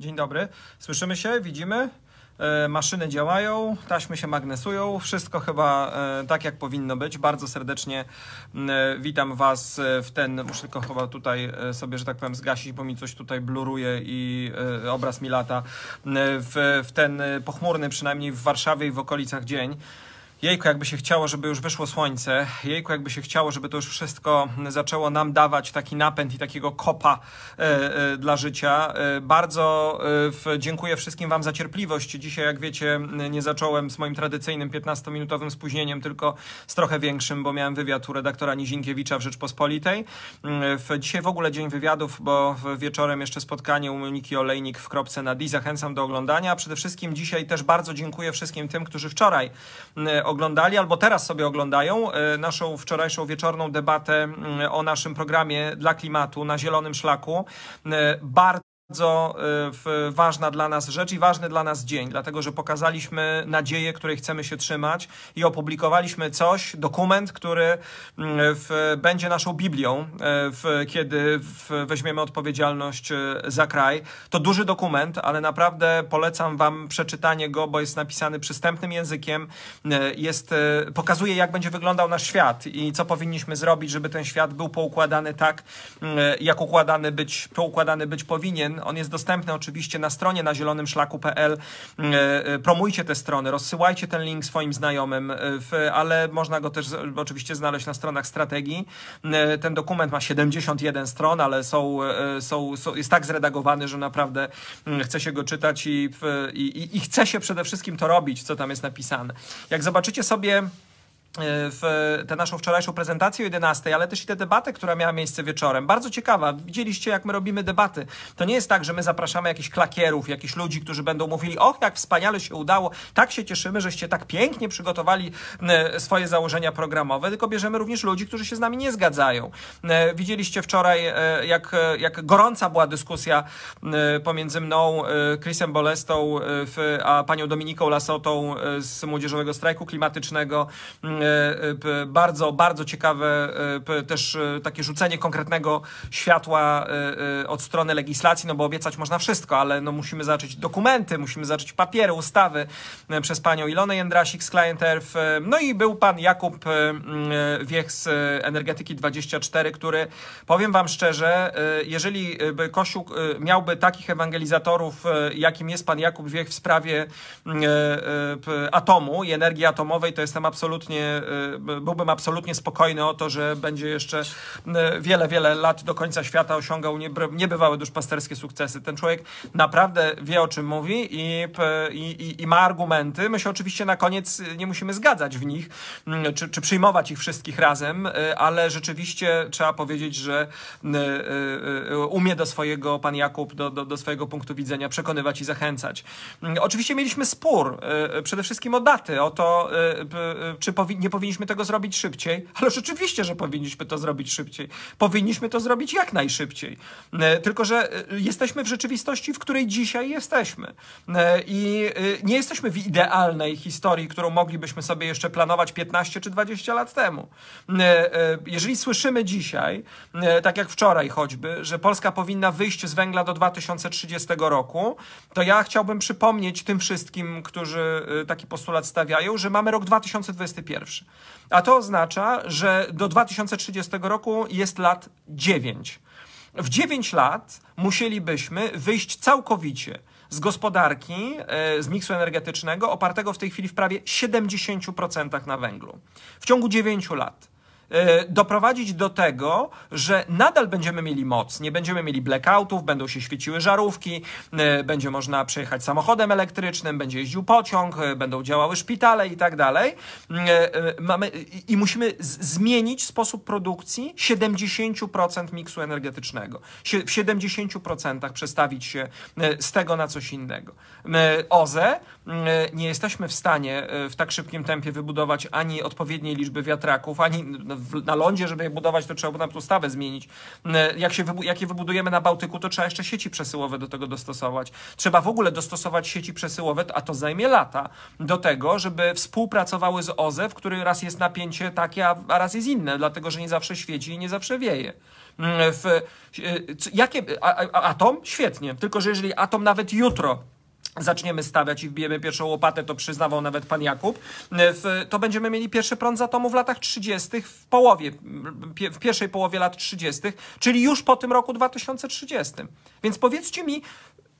Dzień dobry. Słyszymy się, widzimy. E, maszyny działają, taśmy się magnesują, wszystko chyba e, tak jak powinno być. Bardzo serdecznie e, witam Was w ten. Muszę tylko chyba tutaj sobie, że tak powiem, zgasić, bo mi coś tutaj bluruje i obraz mi lata. W, w ten pochmurny, przynajmniej w Warszawie i w okolicach dzień. Jejku, jakby się chciało, żeby już wyszło słońce. Jejku, jakby się chciało, żeby to już wszystko zaczęło nam dawać taki napęd i takiego kopa e, e, dla życia. E, bardzo dziękuję wszystkim Wam za cierpliwość. Dzisiaj, jak wiecie, nie zacząłem z moim tradycyjnym 15-minutowym spóźnieniem, tylko z trochę większym, bo miałem wywiad u redaktora Nizinkiewicza w Rzeczpospolitej. Mm, dzisiaj w ogóle dzień wywiadów, bo wieczorem jeszcze spotkanie u Moniki Olejnik w Kropce na D. Zachęcam do oglądania. Przede wszystkim dzisiaj też bardzo dziękuję wszystkim tym, którzy wczoraj oglądali albo teraz sobie oglądają e, naszą wczorajszą wieczorną debatę mm, o naszym programie dla klimatu na Zielonym Szlaku. E, bardzo y, ważna dla nas rzecz i ważny dla nas dzień, dlatego że pokazaliśmy nadzieję, której chcemy się trzymać i opublikowaliśmy coś, dokument, który y, w, będzie naszą Biblią, y, w, kiedy w, weźmiemy odpowiedzialność za kraj. To duży dokument, ale naprawdę polecam Wam przeczytanie go, bo jest napisany przystępnym językiem, jest, pokazuje, jak będzie wyglądał nasz świat i co powinniśmy zrobić, żeby ten świat był poukładany tak, jak układany być, poukładany być powinien on jest dostępny oczywiście na stronie na zielonym szlaku.pl. Mm, e, e, promujcie te strony, rozsyłajcie ten link swoim znajomym, e, ale można go też oczywiście znaleźć na stronach strategii. Mm, ten dokument ma 71 stron, ale są, są, są jest tak zredagowany, że naprawdę mm, chce się go czytać i, i, i chce się przede wszystkim to robić, co tam jest napisane. Jak zobaczycie sobie E, w tę naszą wczorajszą prezentację o 11, ale też i tę debatę, która miała miejsce wieczorem. Bardzo ciekawa. Widzieliście, jak my robimy debaty. To nie jest tak, że my zapraszamy jakichś klakierów, jakichś ludzi, którzy będą mówili, och, jak wspaniale się udało, tak się cieszymy, żeście tak pięknie przygotowali e, swoje założenia programowe, tylko bierzemy również ludzi, którzy się z nami nie zgadzają. E, widzieliście wczoraj, jak, jak gorąca była dyskusja pomiędzy mną, Chrisem Bolestą, a panią Dominiką Lasotą z Młodzieżowego Strajku Klimatycznego, E, e, bardzo, bardzo ciekawe e, też takie rzucenie konkretnego światła od strony legislacji, no bo obiecać można wszystko, ale no musimy zacząć dokumenty, musimy zacząć papiery, ustawy przez panią Ilonę Jędrasik z Client Earth. No i był pan Jakub Wiech z Energetyki 24, który powiem wam szczerze, jeżeli by Kościół miałby takich ewangelizatorów, jakim jest pan Jakub Wiech w sprawie atomu i energii atomowej, to jestem absolutnie E, e, byłbym absolutnie spokojny o to, że będzie jeszcze e, wiele, wiele lat do końca świata osiągał niebywałe duszpasterskie sukcesy. Ten człowiek naprawdę wie, o czym mówi i, i, i ma argumenty. My się oczywiście na koniec nie musimy zgadzać w nich, mm, czy, czy przyjmować ich wszystkich razem, ale rzeczywiście trzeba powiedzieć, że umie do swojego pan Jakub, do, do, do swojego punktu widzenia przekonywać i zachęcać. Mm, oczywiście mieliśmy spór przede wszystkim o daty, o to, czy powinien nie powinniśmy tego zrobić szybciej? ale rzeczywiście, że powinniśmy to zrobić szybciej. Powinniśmy to zrobić jak najszybciej. E, tylko, że e, jesteśmy w rzeczywistości, w której dzisiaj jesteśmy. E, I nie jesteśmy w idealnej historii, którą moglibyśmy sobie jeszcze planować 15 czy 20 lat temu. Jeżeli słyszymy dzisiaj, tak jak wczoraj choćby, że Polska powinna wyjść z węgla do 2030 roku, to ja chciałbym przypomnieć tym wszystkim, którzy taki postulat stawiają, że mamy rok 2021 pierwszy. A to oznacza, że do 2030 roku jest lat 9. W 9 lat musielibyśmy wyjść całkowicie z gospodarki, e, z miksu energetycznego, opartego w tej chwili w prawie 70% na węglu. W ciągu 9 lat. E, doprowadzić do tego, że nadal będziemy mieli moc, nie będziemy mieli blackoutów, będą się świeciły żarówki, e, będzie można przejechać samochodem elektrycznym, będzie jeździł pociąg, e, będą działały szpitale i tak dalej. Mm, I musimy zmienić sposób produkcji 70% miksu energetycznego. w 70% przestawić się z tego na coś innego. OZE nie jesteśmy w stanie w tak szybkim tempie wybudować ani odpowiedniej liczby wiatraków, ani no, w, na lądzie, żeby je budować, to trzeba by nawet ustawę zmienić. Mm, jak, się jak je wybudujemy na Bałtyku, to trzeba jeszcze sieci przesyłowe do tego dostosować. Trzeba w ogóle dostosować sieci przesyłowe, a to zajmie lata, do tego, żeby współpracowały z OZE, w który raz jest napięcie takie, a, a raz jest inne, dlatego że nie zawsze świeci i nie zawsze wieje. Mm, w, e, jakie, a, a, atom? Świetnie, tylko że jeżeli atom nawet jutro zaczniemy stawiać i wbijemy pierwszą łopatę, to przyznawał nawet pan Jakub, e, to będziemy mieli pierwszy prąd z atomu w latach 30., w połowie, w pierwszej połowie lat 30., czyli już po tym roku 2030. Więc powiedzcie mi,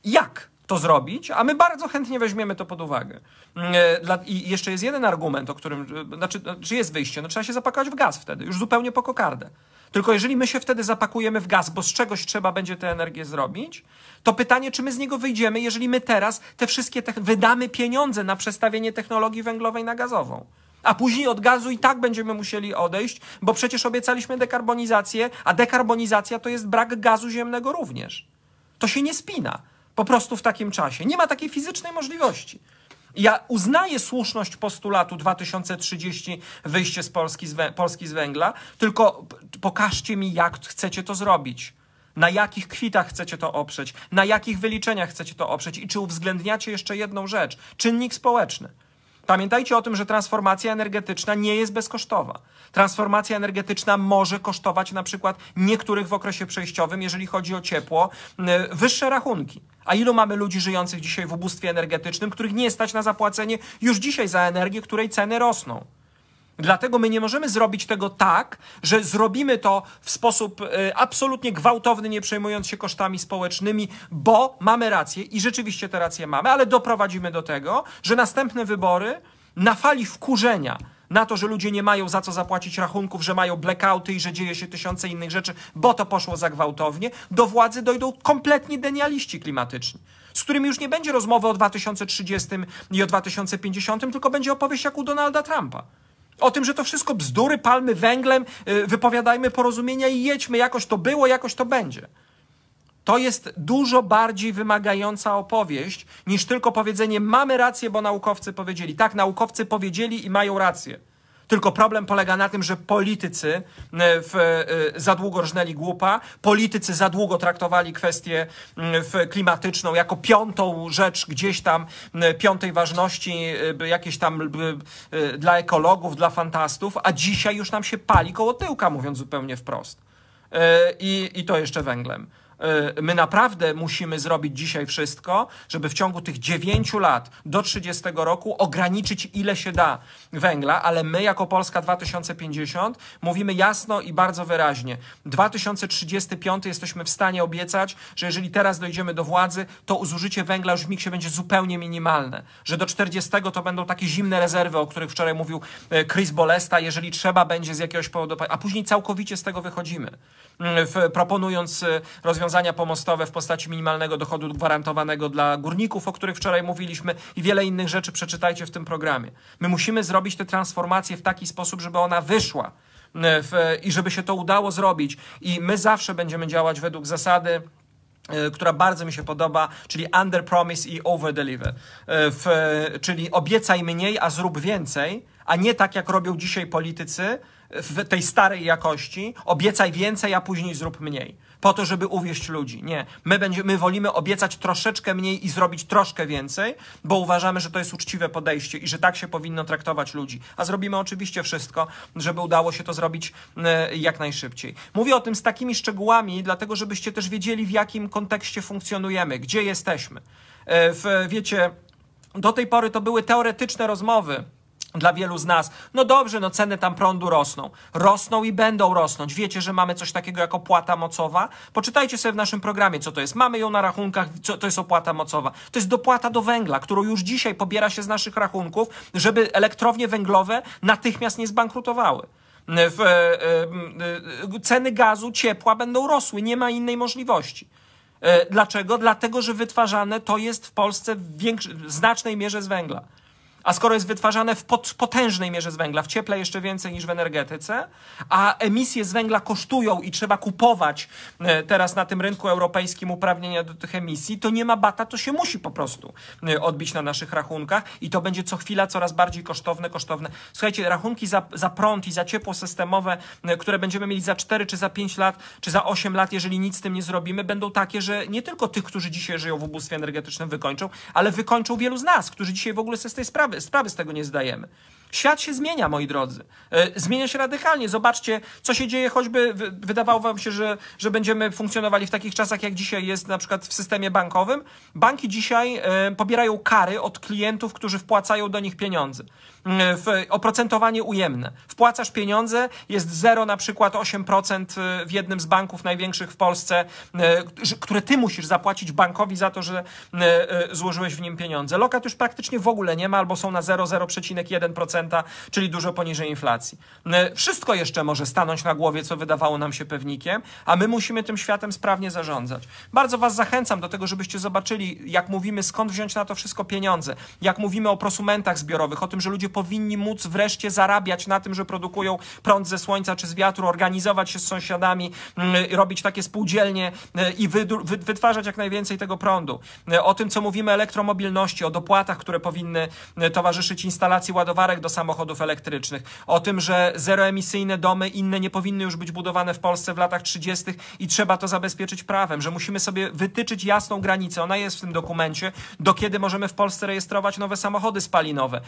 jak to zrobić, a my bardzo chętnie weźmiemy to pod uwagę. Mm, e, I jeszcze jest jeden argument, o którym, e, znaczy, e, czy jest wyjście? No trzeba się zapakować w gaz wtedy, już zupełnie po kokardę. Tylko jeżeli my się wtedy zapakujemy w gaz, bo z czegoś trzeba będzie tę energię zrobić, to pytanie, czy my z niego wyjdziemy, jeżeli my teraz te wszystkie te wydamy pieniądze na przestawienie technologii węglowej na gazową. A później od gazu i tak będziemy musieli odejść, bo przecież obiecaliśmy dekarbonizację, a dekarbonizacja to jest brak gazu ziemnego również. To się nie spina. Po prostu w takim czasie. Nie ma takiej fizycznej możliwości. Ja uznaję słuszność postulatu 2030 wyjście z Polski z, Polski z węgla, tylko pokażcie mi, jak chcecie to zrobić. Na jakich kwitach chcecie to oprzeć, na jakich wyliczeniach chcecie to oprzeć i czy uwzględniacie jeszcze jedną rzecz czynnik społeczny. Pamiętajcie o tym, że transformacja energetyczna nie jest bezkosztowa. Transformacja energetyczna może kosztować na przykład niektórych w okresie przejściowym, jeżeli chodzi o ciepło, wyższe rachunki. A ilu mamy ludzi żyjących dzisiaj w ubóstwie energetycznym, których nie stać na zapłacenie już dzisiaj za energię, której ceny rosną? Dlatego my nie możemy zrobić tego tak, że zrobimy to w sposób e, absolutnie gwałtowny, nie przejmując się kosztami społecznymi, bo mamy rację i rzeczywiście te rację mamy, ale doprowadzimy do tego, że następne wybory na fali wkurzenia na to, że ludzie nie mają za co zapłacić rachunków, że mają blackouty i że dzieje się tysiące innych rzeczy, bo to poszło za gwałtownie, do władzy dojdą kompletni denialiści klimatyczni, z którymi już nie będzie rozmowy o 2030 i o 2050, tylko będzie opowieść jak u Donalda Trumpa. O tym, że to wszystko bzdury, palmy węglem, y, wypowiadajmy porozumienia i jedźmy, jakoś to było, jakoś to będzie. To jest dużo bardziej wymagająca opowieść niż tylko powiedzenie mamy rację, bo naukowcy powiedzieli. Tak, naukowcy powiedzieli i mają rację. Tylko problem polega na tym, że politycy e, w, e, za długo rżnęli głupa, politycy za długo traktowali kwestię klimatyczną jako piątą rzecz gdzieś tam, piątej ważności, e, jakieś tam dla ekologów, dla fantastów, a dzisiaj już nam się pali koło tyłka, mówiąc zupełnie wprost. I, i to jeszcze węglem. Y, my naprawdę musimy zrobić dzisiaj wszystko, żeby w ciągu tych 9 lat do 30 roku ograniczyć ile się da węgla, ale my jako Polska 2050 mówimy jasno i bardzo wyraźnie. 2035 jesteśmy w stanie obiecać, że jeżeli teraz dojdziemy do władzy, to zużycie węgla już w miksie będzie zupełnie minimalne, że do 40 to będą takie zimne rezerwy, o których wczoraj mówił y, Chris Bolesta, jeżeli trzeba będzie z jakiegoś powodu, a później całkowicie z tego wychodzimy, y, proponując rozwiązanie rozwiązania pomostowe w postaci minimalnego dochodu gwarantowanego dla górników, o których wczoraj mówiliśmy i wiele innych rzeczy przeczytajcie w tym programie. My musimy zrobić tę transformację w taki sposób, żeby ona wyszła e, w, i żeby się to udało zrobić. I my zawsze będziemy działać według zasady e, która bardzo mi się podoba, czyli under promise i over deliver. E, w, czyli obiecaj mniej, a zrób więcej, a nie tak jak robią dzisiaj politycy w tej starej jakości, obiecaj więcej, a później zrób mniej po to, żeby uwieść ludzi. Nie. My, będziemy my wolimy obiecać troszeczkę mniej i zrobić troszkę więcej, bo uważamy, że to jest uczciwe podejście i że tak się powinno traktować ludzi. A zrobimy oczywiście wszystko, żeby udało się to zrobić e, jak najszybciej. Mówię o tym z takimi szczegółami, dlatego żebyście też wiedzieli, w jakim kontekście funkcjonujemy, gdzie jesteśmy. E, w, wiecie, do tej pory to były teoretyczne rozmowy dla wielu z nas, no dobrze, no ceny tam prądu rosną. Rosną i będą rosnąć. Wiecie, że mamy coś takiego jak opłata mocowa? Poczytajcie sobie w naszym programie, co to jest. Mamy ją na rachunkach, co to jest opłata mocowa. To jest dopłata do węgla, którą już dzisiaj pobiera się z naszych rachunków, żeby elektrownie węglowe natychmiast nie zbankrutowały. W, e, e, e, ceny gazu, ciepła będą rosły, nie ma innej możliwości. dlaczego? Dlatego, że wytwarzane to jest w Polsce w, w znacznej mierze z węgla. A skoro jest wytwarzane w potężnej mierze z węgla, w cieple jeszcze więcej niż w energetyce, a emisje z węgla kosztują i trzeba kupować e, teraz na tym rynku europejskim uprawnienia do tych emisji, to nie ma bata, to się musi po prostu e, odbić na naszych rachunkach i to będzie co chwila coraz bardziej kosztowne, kosztowne. Słuchajcie, rachunki za, za prąd i za ciepło systemowe, e, które będziemy mieli za 4 czy za 5 lat, czy za 8 lat, jeżeli nic z tym nie zrobimy, będą takie, że nie tylko tych, którzy dzisiaj żyją w ubóstwie energetycznym wykończą, ale wykończą wielu z nas, którzy dzisiaj w ogóle sobie z tej sprawy sprawy, z tego nie zdajemy. Świat się zmienia, moi drodzy. E, zmienia się radykalnie. Zobaczcie, co się dzieje, choćby wydawało wam się, że, że będziemy funkcjonowali w takich czasach, jak dzisiaj jest na przykład w systemie bankowym. Banki dzisiaj e, pobierają kary od klientów, którzy wpłacają do nich pieniądze. Mm, w oprocentowanie ujemne. Wpłacasz pieniądze, jest 0 na przykład 8% y, w jednym z banków największych w Polsce, y, które ty musisz zapłacić bankowi za to, że y, złożyłeś w nim pieniądze. Lokat już praktycznie w ogóle nie ma albo są na 0,01%, czyli dużo poniżej inflacji. Wszystko jeszcze może stanąć na głowie, co wydawało nam się pewnikiem, a my musimy tym światem sprawnie zarządzać. Bardzo was zachęcam do tego, żebyście zobaczyli, jak mówimy, skąd wziąć na to wszystko pieniądze, jak mówimy o prosumentach zbiorowych, o tym, że ludzie ludzie powinni móc wreszcie zarabiać na tym, że produkują prąd ze słońca czy z wiatru, organizować się z sąsiadami, mm, robić takie spółdzielnie y, i wytwarzać jak najwięcej tego prądu. Y, o tym, co mówimy, elektromobilności, o dopłatach, które powinny y, towarzyszyć instalacji ładowarek do samochodów elektrycznych, o tym, że zeroemisyjne domy inne nie powinny już być budowane w Polsce w latach 30. i trzeba to zabezpieczyć prawem, że musimy sobie wytyczyć jasną granicę, ona jest w tym dokumencie, do kiedy możemy w Polsce rejestrować nowe samochody spalinowe.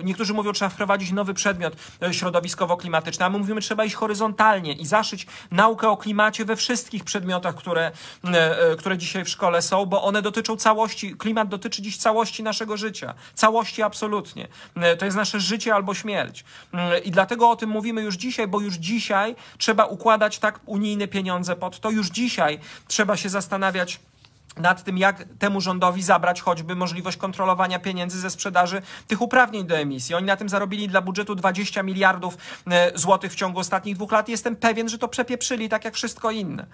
E, niektórzy mówią, trzeba wprowadzić nowy przedmiot e, środowiskowo-klimatyczny, a my mówimy, trzeba iść horyzontalnie i zaszyć naukę o klimacie we wszystkich przedmiotach, które, e, które dzisiaj w szkole są, bo one dotyczą całości, klimat dotyczy dziś całości naszego życia, całości absolutnie. To jest nasze życie albo śmierć. I dlatego o tym mówimy już dzisiaj, bo już dzisiaj trzeba układać tak unijne pieniądze pod to, już dzisiaj trzeba się zastanawiać, nad tym, jak temu rządowi zabrać choćby możliwość kontrolowania pieniędzy ze sprzedaży tych uprawnień do emisji. Oni na tym zarobili dla budżetu 20 miliardów e, złotych w ciągu ostatnich dwóch lat. Jestem pewien, że to przepieprzyli, tak jak wszystko inne.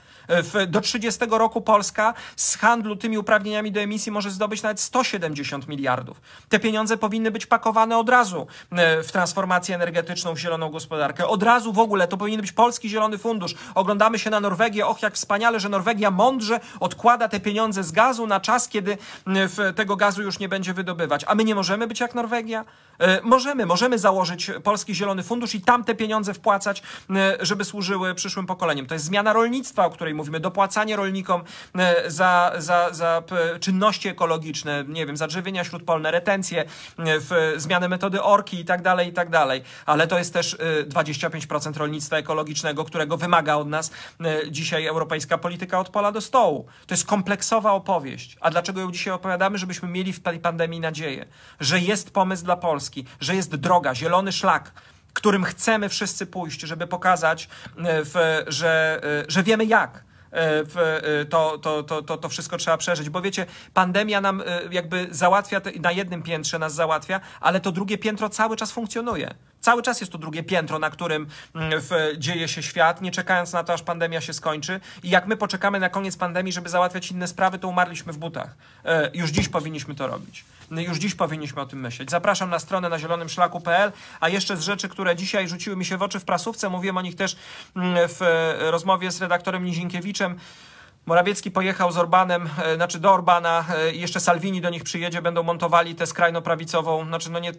E, do 30 roku Polska z handlu tymi uprawnieniami do emisji może zdobyć nawet 170 miliardów. Te pieniądze powinny być pakowane od razu e, w transformację energetyczną, w zieloną gospodarkę. Od razu w ogóle to powinien być Polski Zielony Fundusz. Oglądamy się na Norwegię. Och, jak wspaniale, że Norwegia mądrze odkłada te pieniądze pieniądze z gazu na czas, kiedy tego gazu już nie będzie wydobywać. A my nie możemy być jak Norwegia? E, możemy, możemy założyć Polski Zielony Fundusz i tam te pieniądze wpłacać, żeby służyły przyszłym pokoleniom. To jest zmiana rolnictwa, o której mówimy, dopłacanie rolnikom za, za, za czynności ekologiczne, nie wiem, zadrzewienia śródpolne, retencje, w, zmianę metody orki i tak dalej, i tak dalej. Ale to jest też 25% e, rolnictwa ekologicznego, którego wymaga od nas dzisiaj europejska polityka od pola do stołu. To jest kompleksowe gotowa opowieść. A dlaczego ją dzisiaj opowiadamy? Żebyśmy mieli w tej pandemii nadzieję, że jest pomysł dla Polski, że jest droga, zielony szlak, którym chcemy wszyscy pójść, żeby pokazać, w, że, że wiemy jak. To, to, to, to, to wszystko trzeba przeżyć, bo wiecie, pandemia nam jakby załatwia, na jednym piętrze nas załatwia, ale to drugie piętro cały czas funkcjonuje. Cały czas jest to drugie piętro, na którym mm, dzieje się świat, nie czekając na to, aż pandemia się skończy. I jak my poczekamy na koniec pandemii, żeby załatwiać inne sprawy, to umarliśmy w butach. E, już dziś powinniśmy to robić. No już dziś powinniśmy o tym myśleć. Zapraszam na stronę na zielonym szlaku.pl, a jeszcze z rzeczy, które dzisiaj rzuciły mi się w oczy w prasówce, mówiłem o nich też mm, w e, rozmowie z redaktorem Nizinkiewiczem. Morawiecki pojechał z Orbanem, e, znaczy do Orbana, e, jeszcze Salvini do nich przyjedzie, będą montowali tę skrajno-prawicową, znaczy no nie,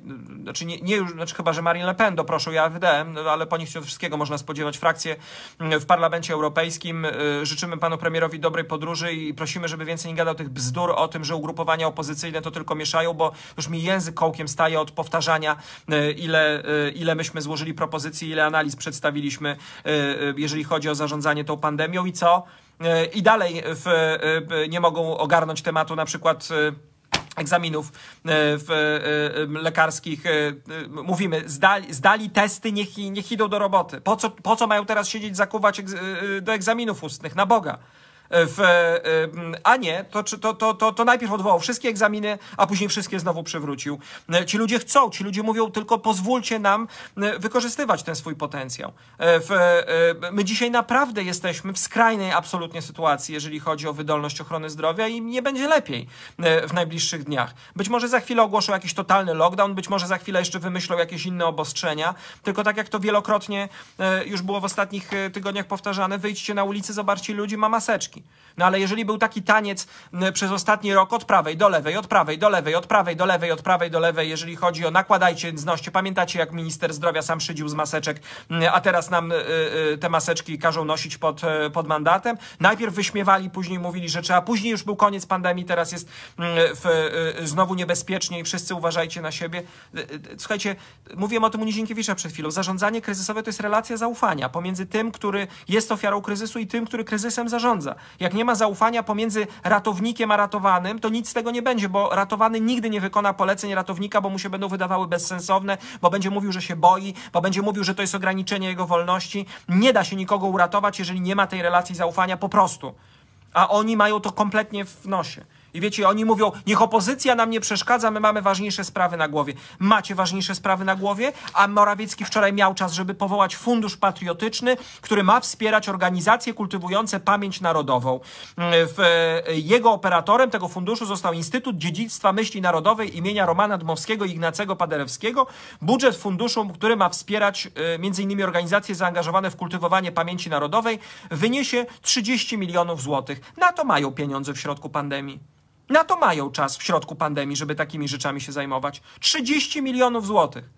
znaczy nie, nie już, znaczy chyba, że Marine Le Pen doproszą ja AfD, no, ale po nich się wszystkiego można spodziewać, frakcje w Parlamencie Europejskim. E, życzymy panu premierowi dobrej podróży i prosimy, żeby więcej nie gadał tych bzdur o tym, że ugrupowania opozycyjne to tylko mieszają, bo już mi język kołkiem staje od powtarzania, ile, ile myśmy złożyli propozycji, ile analiz przedstawiliśmy, jeżeli chodzi o zarządzanie tą pandemią i co? E, i dalej e, w, nie mogą ogarnąć tematu na przykład e, egzaminów lekarskich. Mówimy, zdali, zdali, testy, niech, niech idą do roboty. Po co, po co mają teraz siedzieć, zakuwać do egzaminów ustnych? Na Boga w, e, a nie, to, to, to, to, to najpierw odwołał wszystkie egzaminy, a później wszystkie znowu przywrócił. E, ci ludzie chcą, ci ludzie mówią tylko pozwólcie nam e, wykorzystywać ten swój potencjał. W, my dzisiaj naprawdę jesteśmy w skrajnej absolutnie sytuacji, jeżeli chodzi o wydolność ochrony zdrowia i nie będzie lepiej w najbliższych dniach. Być może za chwilę ogłoszą jakiś totalny lockdown, być może za chwilę jeszcze wymyślą jakieś inne obostrzenia, tylko tak jak to wielokrotnie już było w ostatnich tygodniach powtarzane, wyjdźcie na ulicę, zobaczcie ludzi, ma maseczki. No ale jeżeli był taki taniec przez ostatni rok od prawej do lewej, od prawej do lewej, od prawej do lewej, od prawej do lewej, jeżeli chodzi o nakładajcie znoście, pamiętacie jak minister zdrowia sam szydził z maseczek, a teraz nam e, e, te maseczki każą nosić pod, e, pod mandatem. Najpierw wyśmiewali, później mówili, że trzeba, później już był koniec pandemii, teraz jest w, znowu niebezpiecznie i wszyscy uważajcie na siebie. Słuchajcie, mówiłem o tym u Nizienkiewicza przed chwilą. Zarządzanie kryzysowe to jest relacja zaufania pomiędzy tym, który jest ofiarą kryzysu i tym, który kryzysem zarządza. Jak nie ma zaufania pomiędzy ratownikiem a ratowanym, to nic z tego nie będzie, bo ratowany nigdy nie wykona poleceń ratownika, bo mu się będą wydawały bezsensowne, bo będzie mówił, że się boi, bo będzie mówił, że to jest ograniczenie jego wolności. Nie da się nikogo uratować, jeżeli nie ma tej relacji zaufania po prostu. A oni mają to kompletnie w nosie. I wiecie, oni mówią, niech opozycja nam nie przeszkadza, my mamy ważniejsze sprawy na głowie. Macie ważniejsze sprawy na głowie, a Morawiecki wczoraj miał czas, żeby powołać fundusz patriotyczny, który ma wspierać organizacje kultywujące pamięć narodową. E, jego operatorem tego funduszu został Instytut Dziedzictwa Myśli Narodowej imienia Romana Dmowskiego i Ignacego Paderewskiego. Budżet funduszu, który ma wspierać e, m.in. organizacje zaangażowane w kultywowanie pamięci narodowej, wyniesie 30 milionów złotych. Na to mają pieniądze w środku pandemii. Na to mają czas w środku pandemii, żeby takimi rzeczami się zajmować. 30 milionów złotych,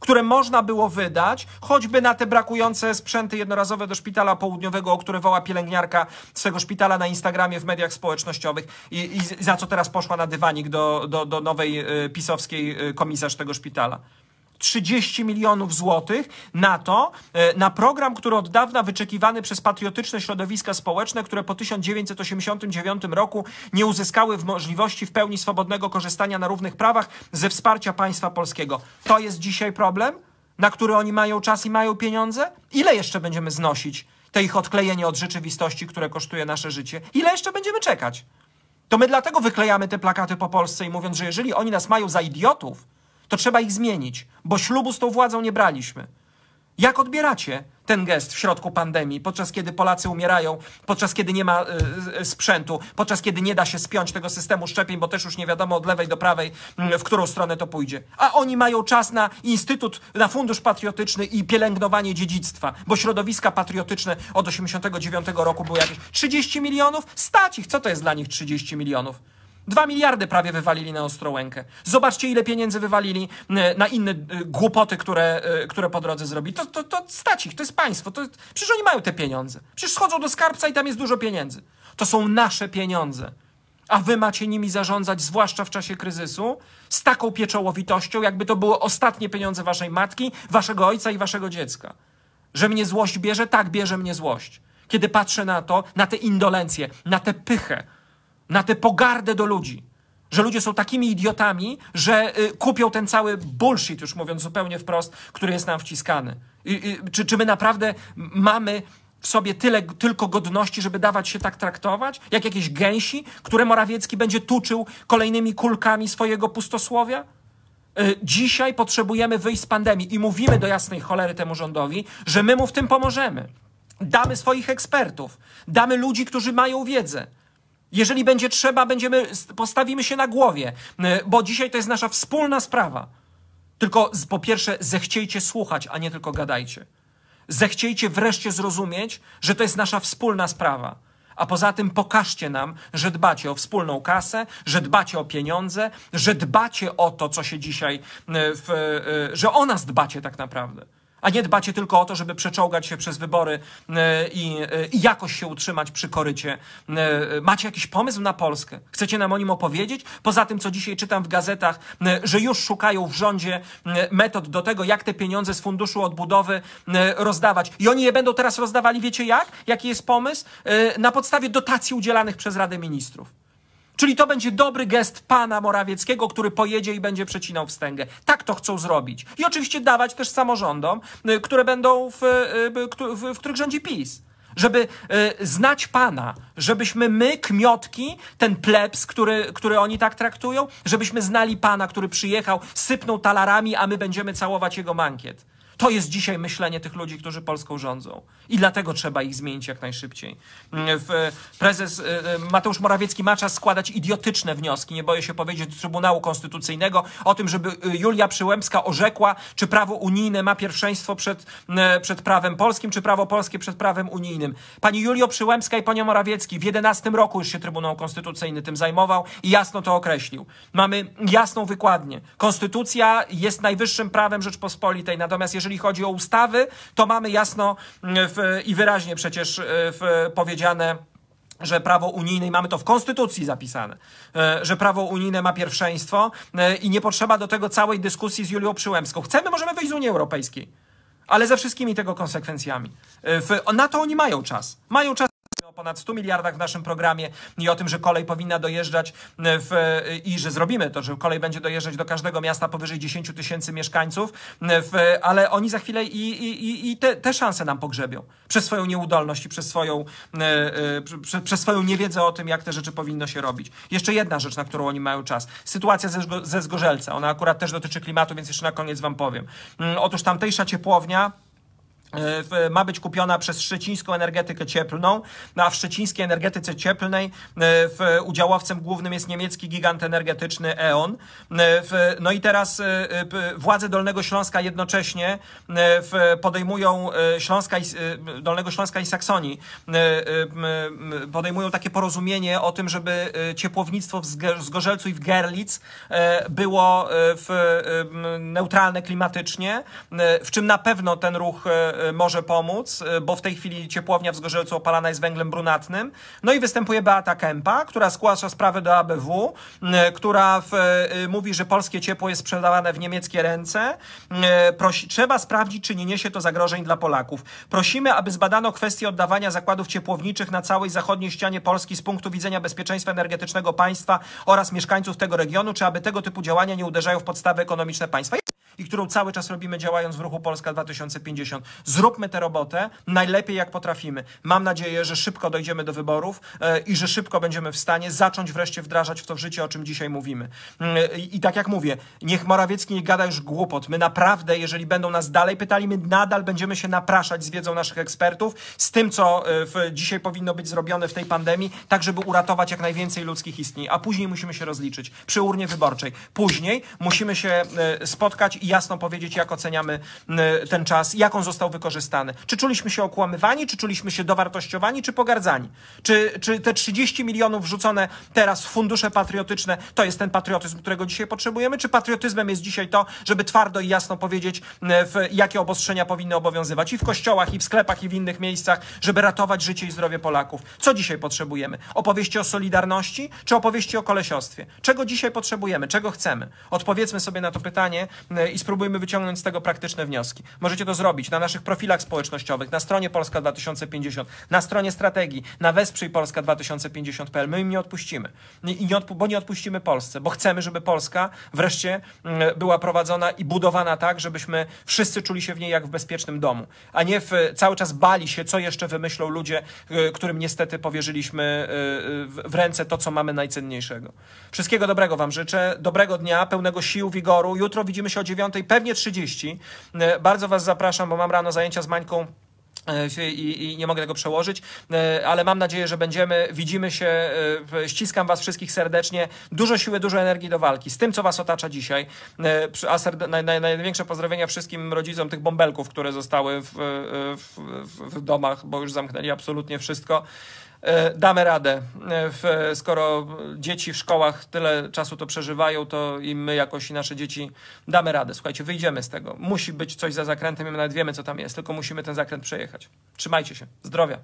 które można było wydać choćby na te brakujące sprzęty jednorazowe do szpitala południowego, o które woła pielęgniarka z tego szpitala na Instagramie, w mediach społecznościowych i, i za co teraz poszła na dywanik do, do, do nowej y, pisowskiej y, komisarz tego szpitala. 30 milionów złotych na to, e, na program, który od dawna wyczekiwany przez patriotyczne środowiska społeczne, które po 1989 roku nie uzyskały w możliwości w pełni swobodnego korzystania na równych prawach ze wsparcia państwa polskiego. To jest dzisiaj problem, na który oni mają czas i mają pieniądze? Ile jeszcze będziemy znosić te ich odklejenie od rzeczywistości, które kosztuje nasze życie? Ile jeszcze będziemy czekać? To my dlatego wyklejamy te plakaty po Polsce i mówiąc, że jeżeli oni nas mają za idiotów, to trzeba ich zmienić, bo ślubu z tą władzą nie braliśmy. Jak odbieracie ten gest w środku pandemii, podczas kiedy Polacy umierają, podczas kiedy nie ma y, sprzętu, podczas kiedy nie da się spiąć tego systemu szczepień, bo też już nie wiadomo od lewej do prawej, mm, w którą stronę to pójdzie. A oni mają czas na Instytut, na Fundusz Patriotyczny i pielęgnowanie dziedzictwa, bo środowiska patriotyczne od 89 roku były jakieś 30 milionów, stać ich, co to jest dla nich 30 milionów? Dwa miliardy prawie wywalili na Ostrołękę. Zobaczcie, ile pieniędzy wywalili e, na inne e, głupoty, które, e, które po drodze zrobili. To, to, to stać ich, to jest państwo. To, przecież oni mają te pieniądze. Przecież schodzą do skarbca i tam jest dużo pieniędzy. To są nasze pieniądze. A wy macie nimi zarządzać, zwłaszcza w czasie kryzysu, z taką pieczołowitością, jakby to były ostatnie pieniądze waszej matki, waszego ojca i waszego dziecka. Że mnie złość bierze? Tak, bierze mnie złość. Kiedy patrzę na to, na te indolencje, na tę pychę, na tę pogardę do ludzi. Że ludzie są takimi idiotami, że y, kupią ten cały bullshit, już mówiąc zupełnie wprost, który jest nam wciskany. I, i, czy, czy my naprawdę mamy w sobie tyle tylko godności, żeby dawać się tak traktować? Jak jakieś gęsi, które Morawiecki będzie tuczył kolejnymi kulkami swojego pustosłowia? Y, dzisiaj potrzebujemy wyjść z pandemii i mówimy do jasnej cholery temu rządowi, że my mu w tym pomożemy. Damy swoich ekspertów, damy ludzi, którzy mają wiedzę. Jeżeli będzie trzeba, będziemy, postawimy się na głowie, e, bo dzisiaj to jest nasza wspólna sprawa. Tylko po pierwsze, zechciejcie słuchać, a nie tylko gadajcie. Zechciejcie wreszcie zrozumieć, że to jest nasza wspólna sprawa. A poza tym pokażcie nam, że dbacie o wspólną kasę, że dbacie o pieniądze, że dbacie o to, co się dzisiaj, e, w, e, że o nas dbacie tak naprawdę a nie dbacie tylko o to, żeby przeczołgać się przez wybory e, i, e, i, jakoś się utrzymać przy korycie. E, macie jakiś pomysł na Polskę? Chcecie nam o nim opowiedzieć? Poza tym, co dzisiaj czytam w gazetach, że już szukają w rządzie metod do tego, jak te pieniądze z funduszu odbudowy rozdawać. I oni je będą teraz rozdawali, wiecie jak? Jaki jest pomysł? Na podstawie dotacji udzielanych przez Radę Ministrów. Czyli to będzie dobry gest pana Morawieckiego, który pojedzie i będzie przecinał wstęgę. Tak to chcą zrobić. I oczywiście dawać też samorządom, y, które będą, w, y, y, w, w których rządzi PiS żeby y, znać Pana, żebyśmy my, kmiotki, ten plebs, który, który oni tak traktują, żebyśmy znali Pana, który przyjechał, sypnął talarami, a my będziemy całować jego mankiet. To jest dzisiaj myślenie tych ludzi, którzy Polską rządzą. I dlatego trzeba ich zmienić jak najszybciej. Prezes y, y, Mateusz Morawiecki ma czas składać idiotyczne wnioski, nie boję się powiedzieć, do Trybunału Konstytucyjnego o tym, żeby y, Julia Przyłębska orzekła, czy prawo unijne ma pierwszeństwo przed, przed prawem polskim, czy prawo polskie przed prawem unijnym. Pani Julio Przyłębska i panie Morawiecki w 11 roku już się Trybunał Konstytucyjny tym zajmował i jasno to określił. Mamy jasną wykładnię. Konstytucja jest najwyższym prawem Rzeczpospolitej, natomiast jeżeli jeżeli chodzi o ustawy, to mamy jasno mm, w, i wyraźnie przecież y, w, powiedziane, że prawo unijne, i mamy to w konstytucji zapisane, y, że prawo unijne ma pierwszeństwo y, i nie potrzeba do tego całej dyskusji z Julią Przyłębską. Chcemy, możemy wyjść z Unii Europejskiej ale ze wszystkimi tego konsekwencjami. na to oni mają czas. Mają czas ponad 100 miliardach w naszym programie i o tym, że kolej powinna dojeżdżać e, w, e, i że zrobimy to, że kolej będzie dojeżdżać do każdego miasta powyżej 10 tysięcy mieszkańców, e, w, ale oni za chwilę i, i, i te, te, szanse nam pogrzebią przez swoją nieudolność i przez swoją, przez, przez swoją niewiedzę o tym, jak te rzeczy powinno się robić. Jeszcze jedna rzecz, na którą oni mają czas. Sytuacja ze, ze Zgorzelca. Ona akurat też dotyczy klimatu, więc jeszcze na koniec wam powiem. Mm, otóż tamtejsza ciepłownia E, ma być kupiona przez szczecińską energetykę cieplną, no, a w szczecińskiej energetyce cieplnej e, w udziałowcem głównym jest niemiecki gigant energetyczny E.ON. E, no i teraz władze Dolnego Śląska jednocześnie podejmują Śląska i, Dolnego Śląska i Saksonii podejmują takie porozumienie o tym, żeby ciepłownictwo w Zgorzelcu i w Gerlitz było neutralne klimatycznie, w czym na pewno ten ruch E, może pomóc, e, bo w tej chwili ciepłownia w Zgorzelcu opalana jest węglem brunatnym. No i występuje Beata Kempa, która zgłasza sprawę do ABW, e, która w, mówi, że polskie ciepło jest sprzedawane w niemieckie ręce. Prosi, trzeba sprawdzić, czy nie niesie to zagrożeń dla Polaków. Prosimy, aby zbadano kwestię oddawania zakładów ciepłowniczych na całej zachodniej ścianie Polski z punktu widzenia bezpieczeństwa energetycznego państwa oraz mieszkańców tego regionu, czy aby tego typu działania nie uderzają w podstawy ekonomiczne państwa i którą cały czas robimy działając w ruchu Polska 2050. Zróbmy tę robotę najlepiej jak potrafimy. Mam nadzieję, że szybko dojdziemy do wyborów e, i że szybko będziemy w stanie zacząć wreszcie wdrażać w to w życie, o czym dzisiaj mówimy. Mm, I tak jak mówię, niech Morawiecki nie gada już głupot. My naprawdę, jeżeli będą nas dalej pytali, my nadal będziemy się napraszać z wiedzą naszych ekspertów, z tym, co e, w, dzisiaj powinno być zrobione w tej pandemii, tak żeby uratować jak najwięcej ludzkich istnień. A później musimy się rozliczyć przy urnie wyborczej. Później musimy się e, spotkać i i jasno powiedzieć, jak oceniamy y, ten czas, jak on został wykorzystany. Czy czuliśmy się okłamywani, czy czuliśmy się dowartościowani, czy pogardzani? Czy, czy te 30 milionów wrzucone teraz w fundusze patriotyczne to jest ten patriotyzm, którego dzisiaj potrzebujemy? Czy patriotyzmem jest dzisiaj to, żeby twardo i jasno powiedzieć, y, w, jakie obostrzenia powinny obowiązywać i w kościołach, i w sklepach, i w innych miejscach, żeby ratować życie i zdrowie Polaków? Co dzisiaj potrzebujemy? Opowieści o solidarności, czy opowieści o kolesiostwie? Czego dzisiaj potrzebujemy? Czego chcemy? Odpowiedzmy sobie na to pytanie y, i i spróbujmy wyciągnąć z tego praktyczne wnioski. Możecie to zrobić na naszych profilach społecznościowych, na stronie Polska 2050, na stronie strategii, na wesprzyj Polska 2050.pl. My im nie odpuścimy, I nie odpu bo nie odpuścimy Polsce, bo chcemy, żeby Polska wreszcie mm, była prowadzona i budowana tak, żebyśmy wszyscy czuli się w niej jak w bezpiecznym domu, a nie w, cały czas bali się, co jeszcze wymyślą ludzie, y, którym niestety powierzyliśmy y, y, w ręce to, co mamy najcenniejszego. Wszystkiego dobrego Wam życzę, dobrego dnia, pełnego sił, wigoru. Jutro widzimy się o 9 9, pewnie 30. E, bardzo Was zapraszam, bo mam rano zajęcia z Mańką. E, I, I, nie mogę tego przełożyć, e, ale mam nadzieję, że będziemy, widzimy się, ściskam Was wszystkich serdecznie, dużo siły, dużo energii do walki z tym, co Was otacza dzisiaj, a serde, naj, naj, największe pozdrowienia wszystkim rodzicom tych bąbelków, które zostały w, w, w domach, bo już zamknęli absolutnie wszystko. E, damy radę. E, skoro dzieci w szkołach tyle czasu to przeżywają, to i my jakoś i nasze dzieci damy radę. Słuchajcie, wyjdziemy z tego. Musi być coś za zakrętem i my nawet wiemy, co tam jest, tylko musimy ten zakręt przejechać. Trzymajcie się. Zdrowia.